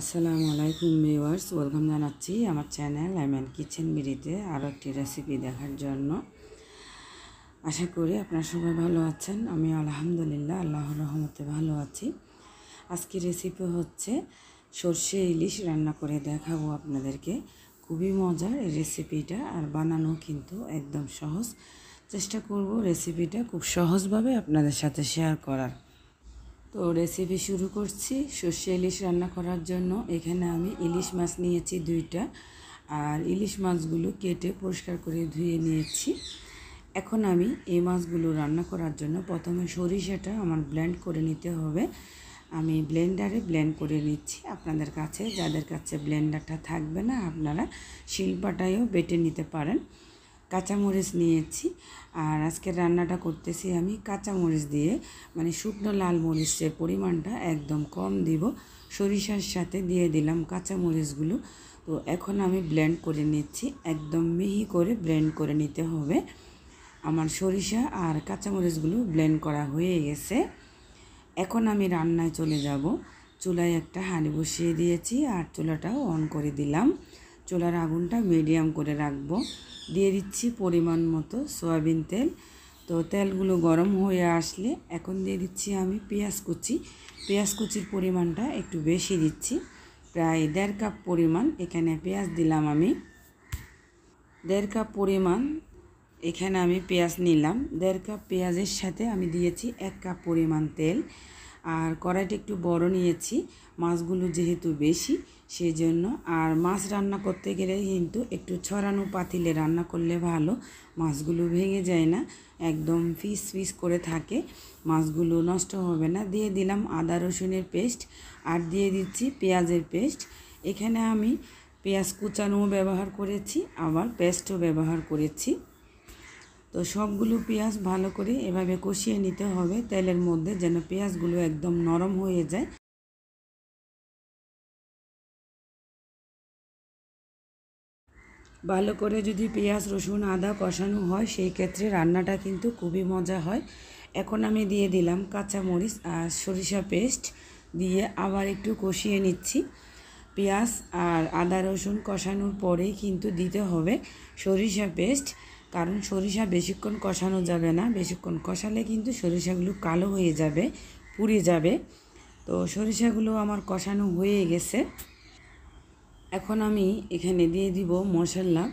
আসসালামু আলাইকুম viewers welcome জানাচ্ছি আমার চ্যানেল আইম্যান কিচেন বিড়িতে আরও একটি রেসিপি দেখার জন্য আশা করি আপনার সবাই ভালো আছেন আমি আলহামদুলিল্লাহ আল্লাহ রহমতে ভালো আছি আজকে রেসিপি হচ্ছে সর্ষে ইলিশ রান্না করে দেখাবো আপনাদেরকে খুবই মজার এই রেসিপিটা আর বানানো কিন্তু একদম সহজ চেষ্টা করব রেসিপিটা খুব সহজভাবে আপনাদের সাথে শেয়ার করার তো রেসিপি শুরু করছি সর্ষে ইলিশ রান্না করার জন্য এখানে আমি ইলিশ মাছ নিয়েছি দুইটা আর ইলিশ মাছগুলো কেটে পরিষ্কার করে ধুয়ে নিয়েছি এখন আমি এই মাছগুলো রান্না করার জন্য প্রথমে সরিষাটা আমার ব্লেন্ড করে নিতে হবে আমি ব্লেন্ডারে ব্লেন্ড করে নিচ্ছি আপনাদের কাছে যাদের কাছে ব্লেন্ডারটা থাকবে না আপনারা শিল্পাটাইও বেটে নিতে পারেন কাঁচামরিচ নিয়েছি আর আজকে রান্নাটা করতেছি আমি কাঁচামরিচ দিয়ে মানে শুকনো লাল মরিচের পরিমাণটা একদম কম দিব সরিষার সাথে দিয়ে দিলাম কাঁচামরিচগুলো তো এখন আমি ব্লেন্ড করে নিচ্ছি একদম মিহি করে ব্লেন্ড করে নিতে হবে আমার সরিষা আর কাঁচামরিচগুলো ব্লেন্ড করা হয়ে গেছে এখন আমি রান্নায় চলে যাব চুলায় একটা হাঁড়ি বসিয়ে দিয়েছি আর চুলাটাও অন করে দিলাম চুলার আগুনটা মিডিয়াম করে রাখবো দিয়ে দিচ্ছি পরিমাণ মতো সয়াবিন তেল তো তেলগুলো গরম হয়ে আসলে এখন দিয়ে দিচ্ছি আমি পেঁয়াজ কুচি পেঁয়াজ কুচির পরিমাণটা একটু বেশি দিচ্ছি প্রায় দেড় কাপ পরিমাণ এখানে পেঁয়াজ দিলাম আমি দেড় কাপ পরিমাণ এখানে আমি পেঁয়াজ নিলাম দেড় কাপ পেঁয়াজের সাথে আমি দিয়েছি এক কাপ পরিমাণ তেল আর কড়াইটা একটু বড় নিয়েছি মাছগুলো যেহেতু বেশি সেই জন্য আর মাছ রান্না করতে গেলে কিন্তু একটু ছড়ানো পাতিলে রান্না করলে ভালো মাছগুলো ভেঙে যায় না একদম ফিস ফিস করে থাকে মাছগুলো নষ্ট হবে না দিয়ে দিলাম আদা রসুনের পেস্ট আর দিয়ে দিচ্ছি পেঁয়াজের পেস্ট এখানে আমি পেঁয়াজ কুচানোও ব্যবহার করেছি আবার পেস্টও ব্যবহার করেছি তো সবগুলো পেঁয়াজ ভালো করে এভাবে কষিয়ে নিতে হবে তেলের মধ্যে যেন পেঁয়াজগুলো একদম নরম হয়ে যায় ভালো করে যদি পেঁয়াজ রসুন আদা কষানো হয় সেই ক্ষেত্রে রান্নাটা কিন্তু খুবই মজা হয় এখন আমি দিয়ে দিলাম কাঁচামরিচ আর সরিষা পেস্ট দিয়ে আবার একটু কষিয়ে নিচ্ছি পেঁয়াজ আর আদা রসুন কষানোর পরেই কিন্তু দিতে হবে সরিষা পেস্ট কারণ সরিষা বেশিক্ষণ কষানো যাবে না বেশিক্ষণ কষালে কিন্তু সরিষাগুলো কালো হয়ে যাবে পুড়ে যাবে তো সরিষাগুলো আমার কষানো হয়ে গেছে এখন আমি এখানে দিয়ে দিব মশলা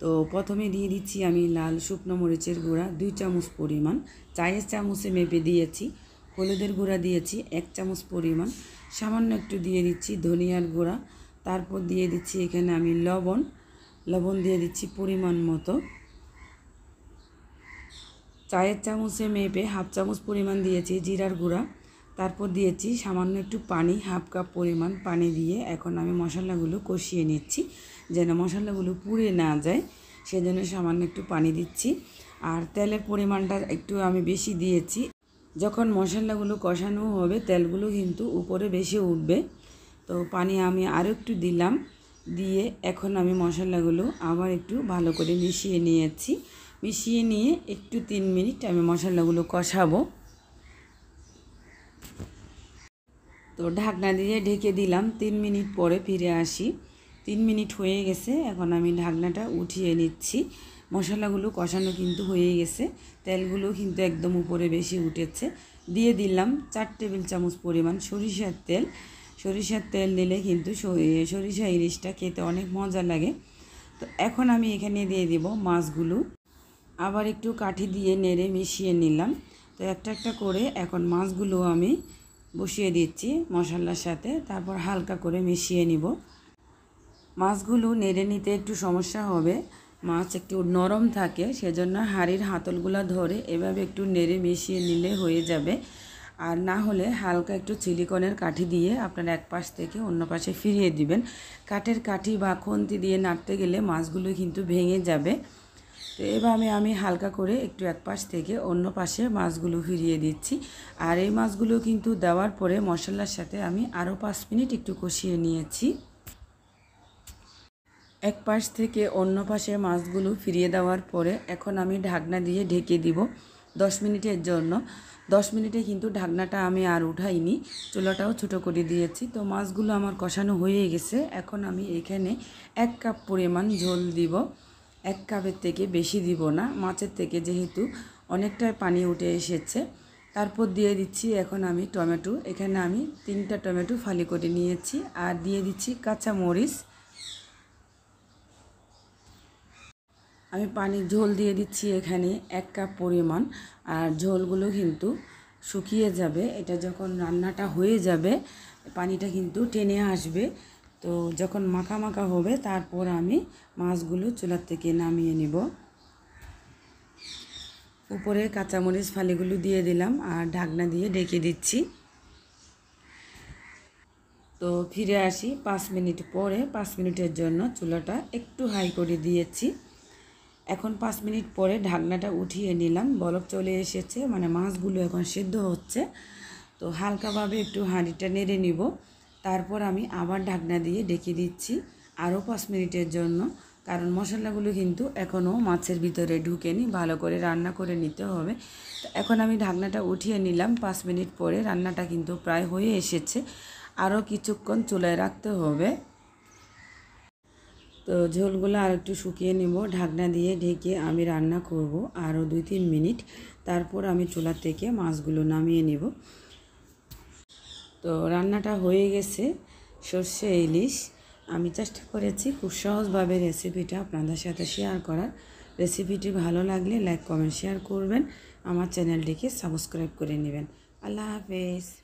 তো প্রথমে দিয়ে দিচ্ছি আমি লাল শুকনো মরিচের গুঁড়া দুই চামচ পরিমাণ চায়ের চামচে মেপে দিয়েছি হলুদের গুঁড়া দিয়েছি এক চামচ পরিমাণ সামান্য একটু দিয়ে দিচ্ছি ধনিয়ার গুঁড়া তারপর দিয়ে দিচ্ছি এখানে আমি লবণ লবণ দিয়ে দিচ্ছি পরিমাণ মতো চায়ের চামচে মেপে হাফ চামচ পরিমাণ দিয়েছি জিরার গুঁড়া তারপর দিয়েছি সামান্য একটু পানি হাফ কাপ পরিমাণ পানি দিয়ে এখন আমি মশলাগুলো কষিয়ে নিচ্ছি যেন মশলাগুলো পুড়ে না যায় সেজন্য সামান্য একটু পানি দিচ্ছি আর তেলের পরিমাণটা একটু আমি বেশি দিয়েছি যখন মশলাগুলো কষানো হবে তেলগুলো কিন্তু উপরে বেশি উঠবে তো পানি আমি আরও একটু দিলাম দিয়ে এখন আমি মশলাগুলো আবার একটু ভালো করে মিশিয়ে নিয়েছি মিশিয়ে নিয়ে একটু তিন মিনিট আমি মশলাগুলো কষাবো তো ঢাকনা দিয়ে ঢেকে দিলাম তিন মিনিট পরে ফিরে আসি তিন মিনিট হয়ে গেছে এখন আমি ঢাকনাটা উঠিয়ে নিচ্ছি মশলাগুলো কষানো কিন্তু হয়ে গেছে তেলগুলো কিন্তু একদম উপরে বেশি উঠেছে দিয়ে দিলাম চার টেবিল চামচ পরিমাণ সরিষার তেল সরিষার তেল দিলে কিন্তু সরিষা ইলিশটা খেতে অনেক মজা লাগে তো এখন আমি এখানে দিয়ে দেবো মাছগুলো আবার একটু কাঠি দিয়ে নেড়ে মিশিয়ে নিলাম তো একটা একটা করে এখন মাছগুলো আমি বসিয়ে দিচ্ছি মশলার সাথে তারপর হালকা করে মিশিয়ে নিব মাছগুলো নেড়ে নিতে একটু সমস্যা হবে মাছ একটু নরম থাকে সেজন্য হাড়ির হাতলগুলো ধরে এভাবে একটু নেড়ে মিশিয়ে নিলে হয়ে যাবে আর না হলে হালকা একটু চিলিকনের কাঠি দিয়ে আপনার এক পাশ থেকে অন্য পাশে ফিরিয়ে দিবেন কাঠের কাঠি বা খন্তি দিয়ে নাড়তে গেলে মাছগুলো কিন্তু ভেঙে যাবে তো এভাবে আমি হালকা করে একটু এক পাশ থেকে অন্য পাশে মাছগুলো ফিরিয়ে দিচ্ছি আর এই মাছগুলো কিন্তু দেওয়ার পরে মশলার সাথে আমি আরও পাঁচ মিনিট একটু কষিয়ে নিয়েছি এক পাশ থেকে অন্য পাশে মাছগুলো ফিরিয়ে দেওয়ার পরে এখন আমি ঢাকনা দিয়ে ঢেকে দিব দশ মিনিটের জন্য দশ মিনিটে কিন্তু ঢাকনাটা আমি আর উঠাইনি চুলাটাও ছোটো করে দিয়েছি তো মাছগুলো আমার কষানো হয়ে গেছে এখন আমি এখানে এক কাপ পরিমাণ ঝোল দিব এক কাপের থেকে বেশি দিব না মাছের থেকে যেহেতু অনেকটাই পানি উঠে এসেছে তারপর দিয়ে দিচ্ছি এখন আমি টমেটো এখানে আমি তিনটা টমেটো ফালি করে নিয়েছি আর দিয়ে দিচ্ছি কাঁচা মরিচ আমি পানির ঝোল দিয়ে দিচ্ছি এখানে এক কাপ পরিমাণ আর ঝোলগুলো কিন্তু শুকিয়ে যাবে এটা যখন রান্নাটা হয়ে যাবে পানিটা কিন্তু টেনে আসবে তো যখন মাখা মাখা হবে তারপর আমি মাছগুলো চুলার থেকে নামিয়ে নিব উপরে কাঁচামরিচ ফালিগুলো দিয়ে দিলাম আর ঢাকনা দিয়ে ডেকে দিচ্ছি তো ফিরে আসি পাঁচ মিনিট পরে পাঁচ মিনিটের জন্য চুলাটা একটু হাই করে দিয়েছি এখন পাঁচ মিনিট পরে ঢাকনাটা উঠিয়ে নিলাম বলক চলে এসেছে মানে মাছগুলো এখন সিদ্ধ হচ্ছে তো হালকাভাবে একটু হাঁড়িটা নেড়ে নিব তারপর আমি আবার ঢাকনা দিয়ে ডেকে দিচ্ছি আরও পাঁচ মিনিটের জন্য কারণ মশলাগুলো কিন্তু এখনও মাছের ভিতরে ঢুকেনি ভালো করে রান্না করে নিতে হবে এখন আমি ঢাকনাটা উঠিয়ে নিলাম পাঁচ মিনিট পরে রান্নাটা কিন্তু প্রায় হয়ে এসেছে আরও কিছুক্ষণ চুলায় রাখতে হবে তো ঝোলগুলো আর একটু শুকিয়ে নেব ঢাকনা দিয়ে ঢেকে আমি রান্না করব আরও দুই তিন মিনিট তারপর আমি চুলা থেকে মাছগুলো নামিয়ে নেব তো রান্নাটা হয়ে গেছে সর্ষে ইলিশ আমি চেষ্টা করেছি খুব সহজভাবে রেসিপিটা আপনাদের সাথে শেয়ার করার রেসিপিটি ভালো লাগলে লাইক কমেন্ট শেয়ার করবেন আমার চ্যানেলটিকে সাবস্ক্রাইব করে নেবেন আল্লাহ হাফেজ